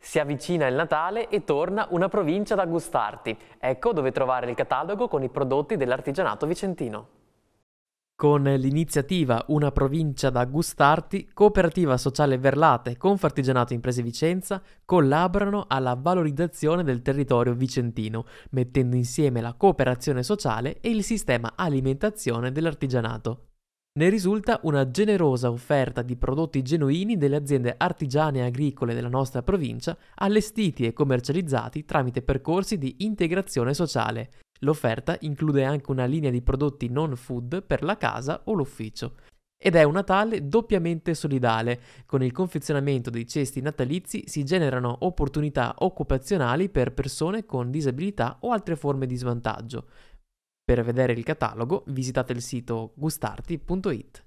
Si avvicina il Natale e torna una provincia da gustarti. Ecco dove trovare il catalogo con i prodotti dell'artigianato vicentino. Con l'iniziativa Una provincia da gustarti, Cooperativa Sociale Verlate e Confartigianato Imprese Vicenza collaborano alla valorizzazione del territorio vicentino, mettendo insieme la cooperazione sociale e il sistema alimentazione dell'artigianato. Ne risulta una generosa offerta di prodotti genuini delle aziende artigiane e agricole della nostra provincia, allestiti e commercializzati tramite percorsi di integrazione sociale. L'offerta include anche una linea di prodotti non food per la casa o l'ufficio ed è un Natale doppiamente solidale. Con il confezionamento dei cesti natalizi si generano opportunità occupazionali per persone con disabilità o altre forme di svantaggio. Per vedere il catalogo visitate il sito gustarti.it.